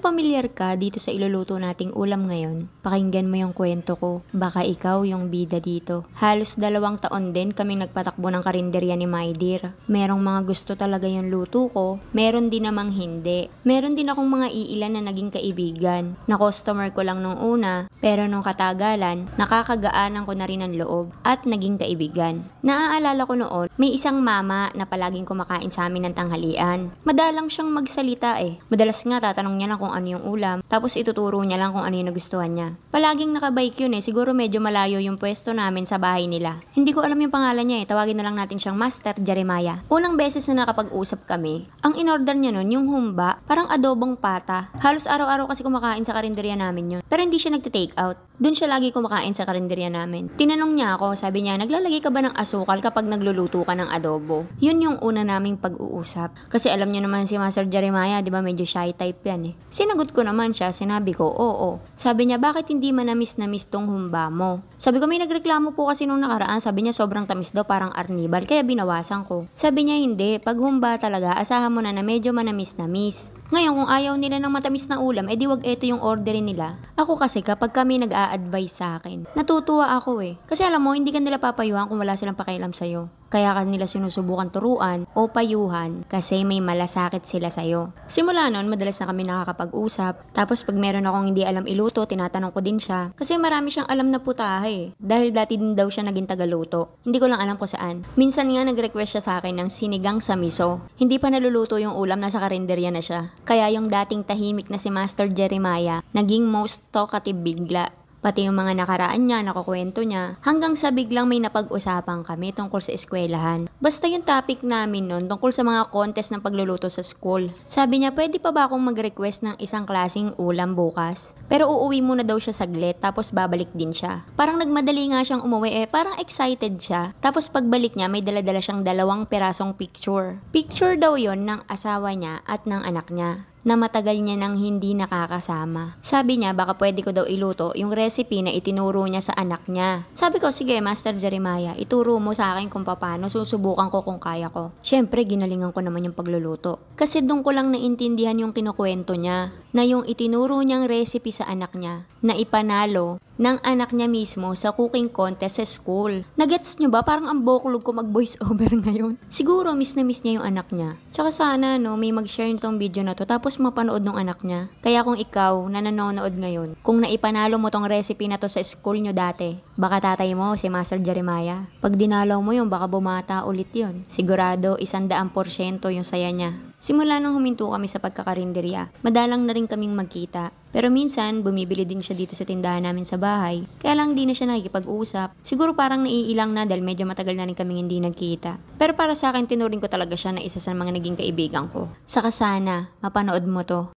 Kung pamilyar ka dito sa iluluto nating ulam ngayon, pakinggan mo yung kwento ko. Baka ikaw yung bida dito. Halos dalawang taon din kami nagpatakbo ng karinderya ni My Dear. Merong mga gusto talaga yung luto ko, meron din namang hindi. Meron din akong mga iilan na naging kaibigan, na customer ko lang nung una, pero nung katagalan, nakakagaanan ko na rin ang loob at naging kaibigan. Naaalala ko noon, may isang mama na palaging kumakain sa amin ng tanghalian. Madalang siyang magsalita eh. Madalas nga tatanong niya na kung kung ano yung ulam, tapos ituturo niya lang kung ano yung nagustuhan niya. Palaging nakabike yun eh, siguro medyo malayo yung pwesto namin sa bahay nila. Hindi ko alam yung pangalan niya eh, tawagin na lang natin siyang Master Jeremiah. Unang beses na nakapag-usap kami, ang inorder niya nun yung humba, parang adobong pata. Halos araw-araw kasi kumakain sa karinderya namin yun, pero hindi siya nagte-take out. Doon siya lagi kumakain sa karinderya namin. Tinanong niya ako, sabi niya, naglalagay ka ba ng asukal kapag nagluluto ka ng adobo? Yun yung una naming pag-uusap. Kasi alam niyo naman si Master Jeremiah, di ba medyo shy type yan eh. Sinagot ko naman siya, sinabi ko, oo. Sabi niya, bakit hindi manamis na miss tong humba mo? Sabi ko, may nagreklamo po kasi nung nakaraan, sabi niya sobrang tamis daw parang arnibal, kaya binawasan ko. Sabi niya, hindi, pag humba talaga, asahan mo na na medyo manamis na miss. Ngayon, kung ayaw nila ng matamis na ulam, edi wag ito yung orderin nila. Ako kasi kapag kami nag-a-advise sa akin, natutuwa ako eh. Kasi alam mo, hindi ka nila papayuhan kung wala silang pakialam sa'yo kaya kanila sinusubukan turuan o payuhan kasi may malasakit sila sa'yo. Simula noon, madalas na kami nakakapag-usap. Tapos pag meron akong hindi alam iluto, tinatanong ko din siya. Kasi marami siyang alam na putahe. Dahil dati din daw siya naging tagaluto. Hindi ko lang alam ko saan. Minsan nga nag-request siya sa akin ng sinigang sa miso. Hindi pa naluluto yung ulam, nasa karinderya na siya. Kaya yung dating tahimik na si Master Jeremiah, naging most talkative bigla pati yung mga nakaraan niya, nakukwento niya, hanggang sa biglang may napag-usapan kami tungkol sa eskwelahan. Basta yung topic namin nun tungkol sa mga contest ng pagluluto sa school. Sabi niya, pwede pa ba akong mag-request ng isang klasing ulam bukas? Pero uuwi muna daw siya saglit tapos babalik din siya. Parang nagmadali nga siyang umuwi eh, parang excited siya. Tapos pagbalik niya, may daladala siyang dalawang pirasong picture. Picture daw yon ng asawa niya at ng anak niya na matagal niya nang hindi nakakasama. Sabi niya baka pwede ko daw iluto yung recipe na itinuro niya sa anak niya. Sabi ko, sige Master Jeremiah, ituro mo sa akin kung paano susubukan ko kung kaya ko. Siyempre, ginalingan ko naman yung pagluluto. Kasi doon ko lang naintindihan yung kinukwento niya na yung itinuro niyang recipe sa anak niya na ipanalo ng anak niya mismo sa cooking contest sa school. Nagets nyo ba? Parang ang boklog ko mag voice over ngayon. Siguro miss na miss niya yung anak niya. Tsaka sana no, may mag-share nitong video na to. Tapos matapos mapanood ng anak niya. Kaya kung ikaw na nanonood ngayon, kung naipanalo mo tong recipe na to sa school nyo dati, baka tatay mo si Master Jeremiah. Pag dinalaw mo yun, baka bumata ulit yun. Sigurado, isang porsyento yung saya niya. Simula nang huminto kami sa pagkakarinderya, madalang na rin kaming magkita. Pero minsan, bumibili din siya dito sa tindahan namin sa bahay. Kaya lang hindi na siya nakikipag-usap. Siguro parang naiilang na dahil medyo matagal na rin kaming hindi nagkita. Pero para sa akin, tinuring ko talaga siya na isa sa mga naging kaibigan ko. Saka sana, mapanood mo to.